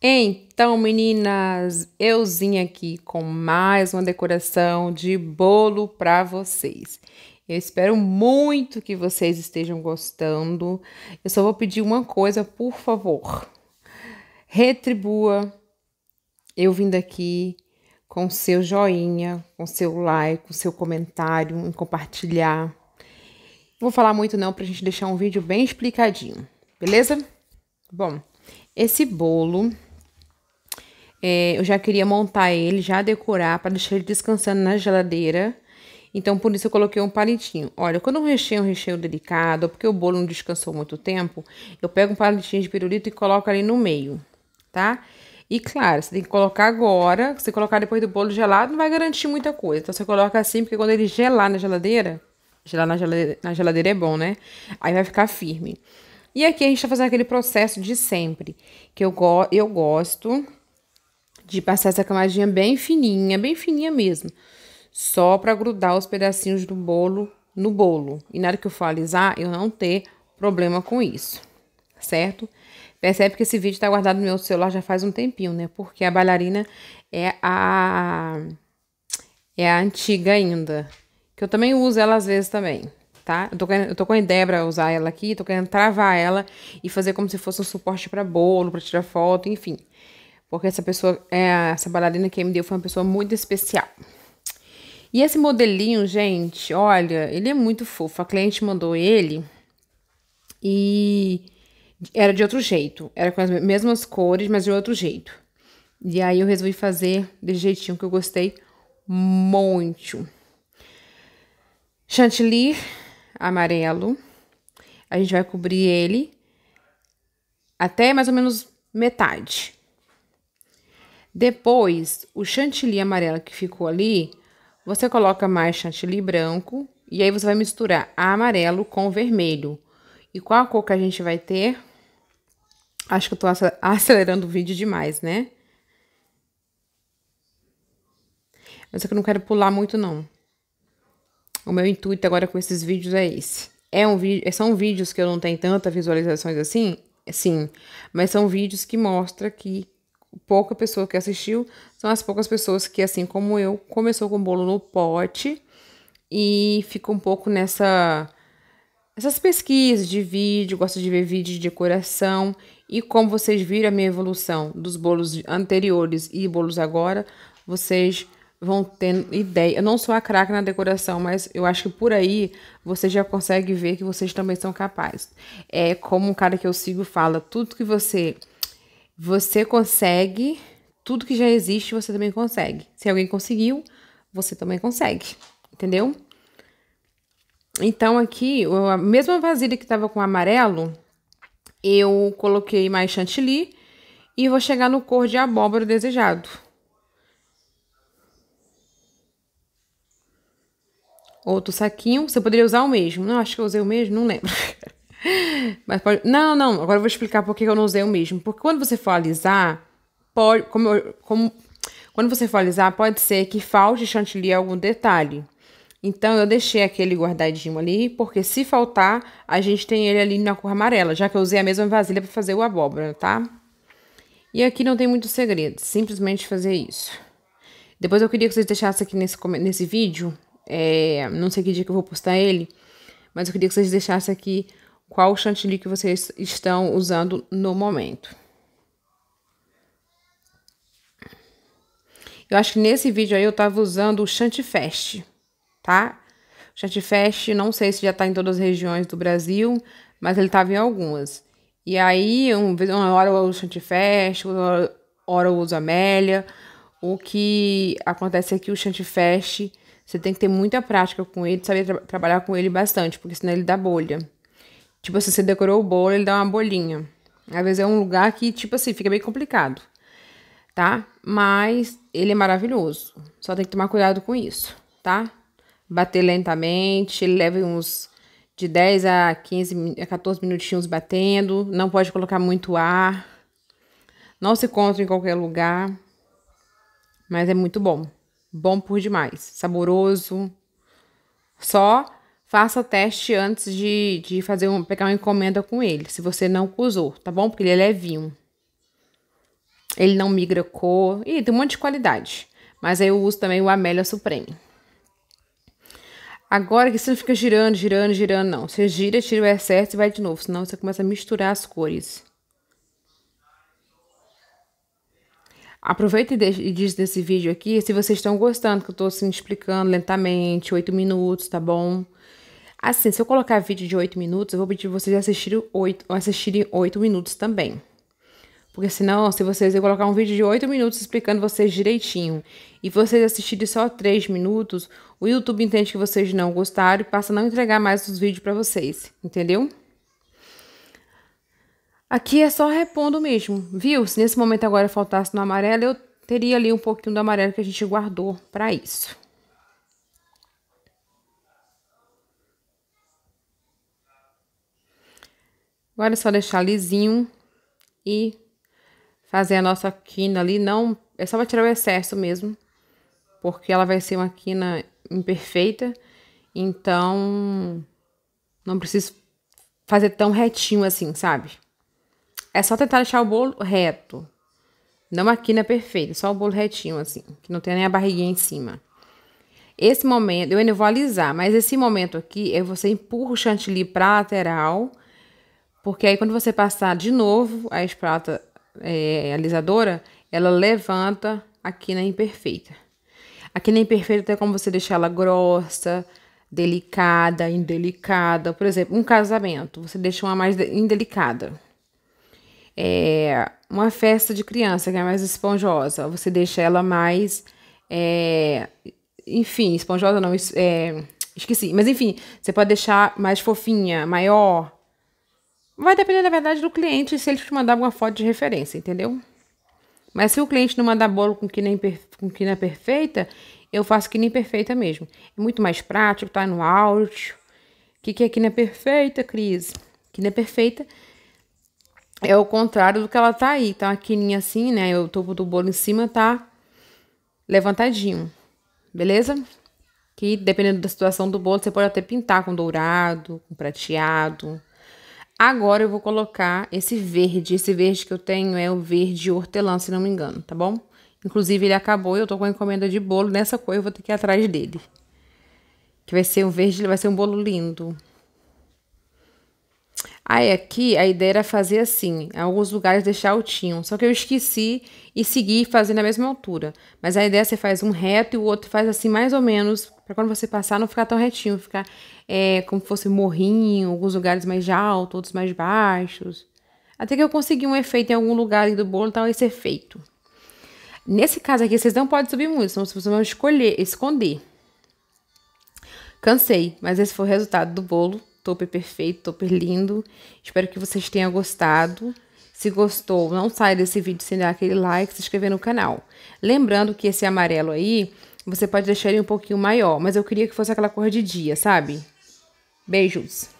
Então, meninas, eu vim aqui com mais uma decoração de bolo para vocês. Eu espero muito que vocês estejam gostando. Eu só vou pedir uma coisa, por favor. Retribua. Eu vindo aqui com seu joinha, com seu like, com seu comentário, em compartilhar. Não vou falar muito não para a gente deixar um vídeo bem explicadinho, beleza? Bom, esse bolo é, eu já queria montar ele, já decorar, para deixar ele descansando na geladeira. Então, por isso eu coloquei um palitinho. Olha, quando eu recheio um recheio delicado, porque o bolo não descansou muito tempo, eu pego um palitinho de pirulito e coloco ali no meio, tá? E claro, você tem que colocar agora, se colocar depois do bolo gelado, não vai garantir muita coisa. Então, você coloca assim, porque quando ele gelar na geladeira, gelar na geladeira, na geladeira é bom, né? Aí vai ficar firme. E aqui a gente tá fazendo aquele processo de sempre, que eu, go eu gosto de passar essa camadinha bem fininha, bem fininha mesmo, só para grudar os pedacinhos do bolo no bolo. E na hora que eu for alisar, eu não ter problema com isso, certo? Percebe que esse vídeo tá guardado no meu celular já faz um tempinho, né? Porque a bailarina é a é a antiga ainda, que eu também uso ela às vezes também, tá? Eu tô, eu tô com a ideia pra usar ela aqui, tô querendo travar ela e fazer como se fosse um suporte para bolo, para tirar foto, enfim. Porque essa pessoa, é, essa bailarina que me deu foi uma pessoa muito especial. E esse modelinho, gente, olha, ele é muito fofo. A cliente mandou ele e era de outro jeito. Era com as mesmas cores, mas de outro jeito. E aí eu resolvi fazer desse jeitinho que eu gostei muito. Chantilly amarelo. A gente vai cobrir ele até mais ou menos metade. Depois, o chantilly amarelo que ficou ali, você coloca mais chantilly branco e aí você vai misturar amarelo com vermelho. E qual a cor que a gente vai ter? Acho que eu tô acelerando o vídeo demais, né? Mas é que eu não quero pular muito, não. O meu intuito agora com esses vídeos é esse. É um vídeo, é, são vídeos que eu não tenho tantas visualizações assim, sim, mas são vídeos que mostram que pouca pessoa que assistiu são as poucas pessoas que, assim como eu, começou com o bolo no pote e fica um pouco nessa essas pesquisas de vídeo, gosto de ver vídeo de decoração e como vocês viram a minha evolução dos bolos anteriores e bolos agora, vocês vão ter ideia. Eu não sou a craque na decoração, mas eu acho que por aí você já consegue ver que vocês também são capazes. É como um cara que eu sigo fala, tudo que você você consegue tudo que já existe, você também consegue. Se alguém conseguiu, você também consegue, entendeu? Então aqui, a mesma vasilha que estava com amarelo, eu coloquei mais chantilly e vou chegar no cor de abóbora desejado. Outro saquinho, você poderia usar o mesmo. Não, acho que eu usei o mesmo, não lembro. Mas pode... Não, não, agora eu vou explicar por que eu não usei o mesmo. Porque quando você for alisar, pode. Como, eu, como... Quando você for alisar, pode ser que falte chantilly algum detalhe. Então, eu deixei aquele guardadinho ali, porque se faltar, a gente tem ele ali na cor amarela, já que eu usei a mesma vasilha para fazer o abóbora, tá? E aqui não tem muito segredo, simplesmente fazer isso. Depois eu queria que vocês deixassem aqui nesse, nesse vídeo, é, não sei que dia que eu vou postar ele, mas eu queria que vocês deixassem aqui qual chantilly que vocês estão usando no momento. Eu acho que nesse vídeo aí eu tava usando o Chantifest, tá? O Chantifest, não sei se já tá em todas as regiões do Brasil, mas ele tava em algumas. E aí, uma hora eu uso Chantifest, outra hora eu uso a Amélia. O que acontece é que o Chantifest, você tem que ter muita prática com ele, saber tra trabalhar com ele bastante, porque senão ele dá bolha. Tipo assim, você decorou o bolo, ele dá uma bolinha. Às vezes é um lugar que, tipo assim, fica bem complicado, tá? Mas ele é maravilhoso. Só tem que tomar cuidado com isso, tá? Bater lentamente, ele leva uns de 10 a 15 a 14 minutinhos batendo, não pode colocar muito ar. Não se encontra em qualquer lugar, mas é muito bom. Bom por demais, saboroso. Só faça teste antes de, de fazer um, pegar uma encomenda com ele, se você não usou, tá bom? Porque ele é levinho. Ele não migra cor. e tem um monte de qualidade. Mas aí eu uso também o Amélia Supreme. Agora que você não fica girando, girando, girando, não. Você gira, tira o excesso e vai de novo. Senão você começa a misturar as cores. Aproveita e, diz nesse vídeo aqui se vocês estão gostando, que eu tô assim explicando lentamente, 8 minutos, tá bom? Assim, se eu colocar vídeo de 8 minutos, eu vou pedir vocês assistirem 8, assistirem minutos também. Porque senão, se vocês eu colocar um vídeo de 8 minutos explicando vocês direitinho e vocês assistirem só 3 minutos, o YouTube entende que vocês não gostaram e passa a não entregar mais os vídeos para vocês, entendeu? Aqui é só repondo mesmo, viu? Se nesse momento agora faltasse no amarelo, eu teria ali um pouquinho do amarelo que a gente guardou para isso. Agora é só deixar lisinho e fazer a nossa quina ali, não... É só tirar o excesso mesmo, porque ela vai ser uma quina imperfeita, então não preciso fazer tão retinho assim, sabe? É só tentar deixar o bolo reto. Não aqui quina perfeita, só o bolo retinho, assim, que não tem nem a barriguinha em cima. Esse momento, eu ainda vou alisar, mas esse momento aqui é você empurra o chantilly pra lateral, porque aí quando você passar de novo a esprata é, alisadora, ela levanta aqui quina imperfeita. Aqui quina imperfeita é como você deixar ela grossa, delicada, indelicada. Por exemplo, um casamento, você deixa uma mais indelicada é, uma festa de criança que é mais esponjosa, você deixa ela mais. É, enfim, esponjosa não, é, esqueci. Mas enfim, você pode deixar mais fofinha, maior. Vai depender, na verdade, do cliente se ele te mandar alguma foto de referência, entendeu? Mas se o cliente não mandar bolo com quina, com quina é perfeita, eu faço quina perfeita mesmo. É muito mais prático, tá no áudio. O que, que é quina é perfeita, Cris? Quina é perfeita é o contrário do que ela tá aí. Tá uma quininha assim, né? O topo do bolo em cima tá levantadinho, beleza? Que dependendo da situação do bolo, você pode até pintar com dourado, com prateado. Agora eu vou colocar esse verde. Esse verde que eu tenho é o verde hortelã, se não me engano, tá bom? Inclusive ele acabou e eu tô com a encomenda de bolo nessa cor, eu vou ter que ir atrás dele. Que vai ser um verde, vai ser um bolo lindo. Aí aqui a ideia era fazer assim, em alguns lugares deixar altinho, só que eu esqueci e segui fazendo a mesma altura. Mas a ideia é você faz um reto e o outro faz assim mais ou menos, para quando você passar não ficar tão retinho, ficar é, como fosse morrinho, alguns lugares mais altos, outros mais baixos. Até que eu consegui um efeito em algum lugar do bolo, tal, então esse efeito. Nesse caso aqui, vocês não podem subir muito, senão vocês vão escolher, esconder. Cansei, mas esse foi o resultado do bolo topper perfeito, topper lindo. Espero que vocês tenham gostado. Se gostou, não sai desse vídeo sem dar aquele like, se inscrever no canal. Lembrando que esse amarelo aí, você pode deixar ele um pouquinho maior, mas eu queria que fosse aquela cor de dia, sabe? Beijos!